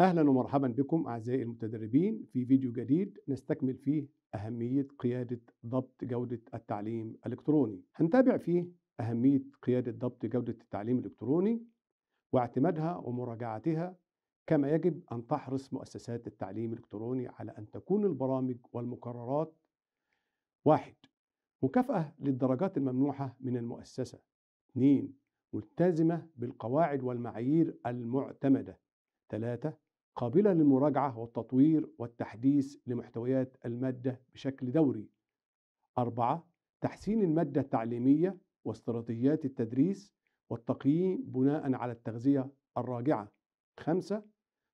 أهلا ومرحبا بكم أعزائي المتدربين في فيديو جديد نستكمل فيه أهمية قيادة ضبط جودة التعليم الإلكتروني هنتابع فيه أهمية قيادة ضبط جودة التعليم الإلكتروني واعتمادها ومراجعتها كما يجب أن تحرص مؤسسات التعليم الإلكتروني على أن تكون البرامج والمقررات واحد مكافأة للدرجات الممنوحة من المؤسسة اثنين ملتزمة بالقواعد والمعايير المعتمدة ثلاثه قابلة للمراجعة والتطوير والتحديث لمحتويات المادة بشكل دوري. أربعة تحسين المادة التعليمية واستراتيجيات التدريس والتقييم بناء على التغذية الراجعة. خمسة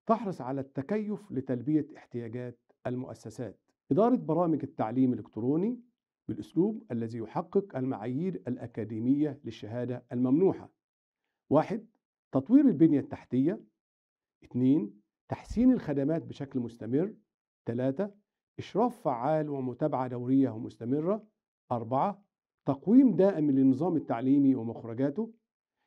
تحرص على التكيف لتلبية احتياجات المؤسسات. إدارة برامج التعليم الإلكتروني بالأسلوب الذي يحقق المعايير الأكاديمية للشهادة الممنوحة. واحد تطوير البنية التحتية. اثنين تحسين الخدمات بشكل مستمر ثلاثة إشراف فعال ومتابعة دورية ومستمرة أربعة تقويم دائم للنظام التعليمي ومخرجاته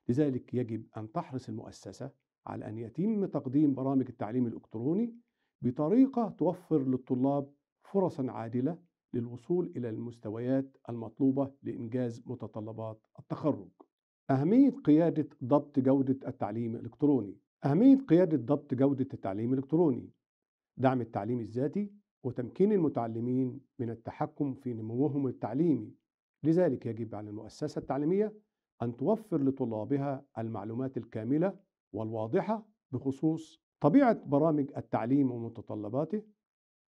لذلك يجب أن تحرص المؤسسة على أن يتم تقديم برامج التعليم الإلكتروني بطريقة توفر للطلاب فرصا عادلة للوصول إلى المستويات المطلوبة لإنجاز متطلبات التخرج أهمية قيادة ضبط جودة التعليم الإلكتروني أهمية قيادة ضبط جودة التعليم الإلكتروني دعم التعليم الذاتي وتمكين المتعلمين من التحكم في نموهم التعليمي لذلك يجب على المؤسسة التعليمية أن توفر لطلابها المعلومات الكاملة والواضحة بخصوص طبيعة برامج التعليم ومتطلباته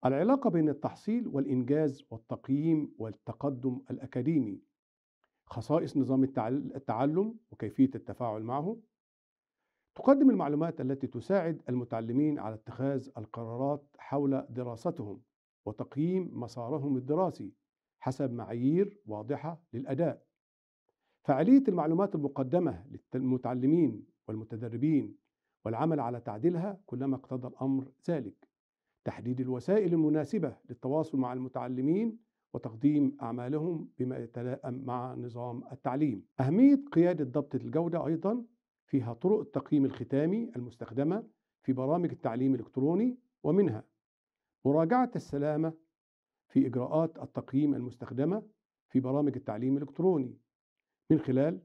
العلاقة بين التحصيل والإنجاز والتقييم والتقدم الأكاديمي خصائص نظام التعلم وكيفية التفاعل معه تقدم المعلومات التي تساعد المتعلمين على اتخاذ القرارات حول دراستهم وتقييم مسارهم الدراسي حسب معايير واضحة للأداء. فعالية المعلومات المقدمة للمتعلمين والمتدربين والعمل على تعديلها كلما اقتضى الأمر ذلك. تحديد الوسائل المناسبة للتواصل مع المتعلمين وتقديم أعمالهم بما يتلائم مع نظام التعليم. أهمية قيادة ضبط الجودة أيضا فيها طرق التقييم الختامي المستخدمة في برامج التعليم الإلكتروني ومنها مراجعة السلامة في إجراءات التقييم المستخدمة في برامج التعليم الإلكتروني من خلال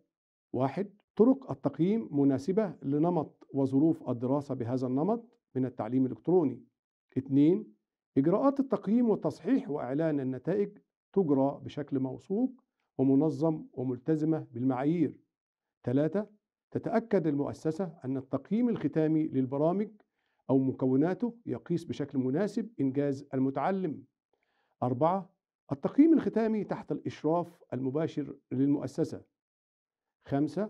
واحد طرق التقييم مناسبة لنمط وظروف الدراسة بهذا النمط من التعليم الإلكتروني اثنين إجراءات التقييم والتصحيح وإعلان النتائج تجرى بشكل موثوق ومنظم وملتزمة بالمعايير ثلاثة تتأكد المؤسسة أن التقييم الختامي للبرامج أو مكوناته يقيس بشكل مناسب إنجاز المتعلم. أربعة التقييم الختامي تحت الإشراف المباشر للمؤسسة. خمسة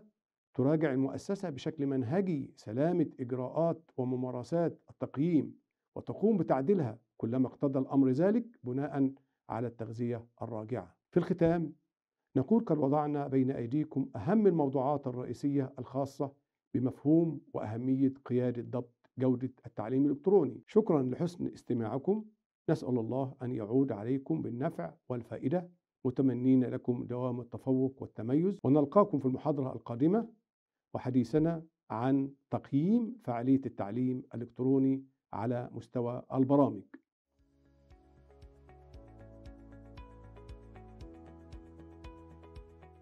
تراجع المؤسسة بشكل منهجي سلامة إجراءات وممارسات التقييم وتقوم بتعديلها كلما اقتضى الأمر ذلك بناء على التغذية الراجعة. في الختام نقول قد وضعنا بين أيديكم أهم الموضوعات الرئيسية الخاصة بمفهوم وأهمية قيادة ضبط جودة التعليم الإلكتروني شكرا لحسن استماعكم نسأل الله أن يعود عليكم بالنفع والفائدة متمنين لكم دوام التفوق والتميز ونلقاكم في المحاضرة القادمة وحديثنا عن تقييم فعالية التعليم الإلكتروني على مستوى البرامج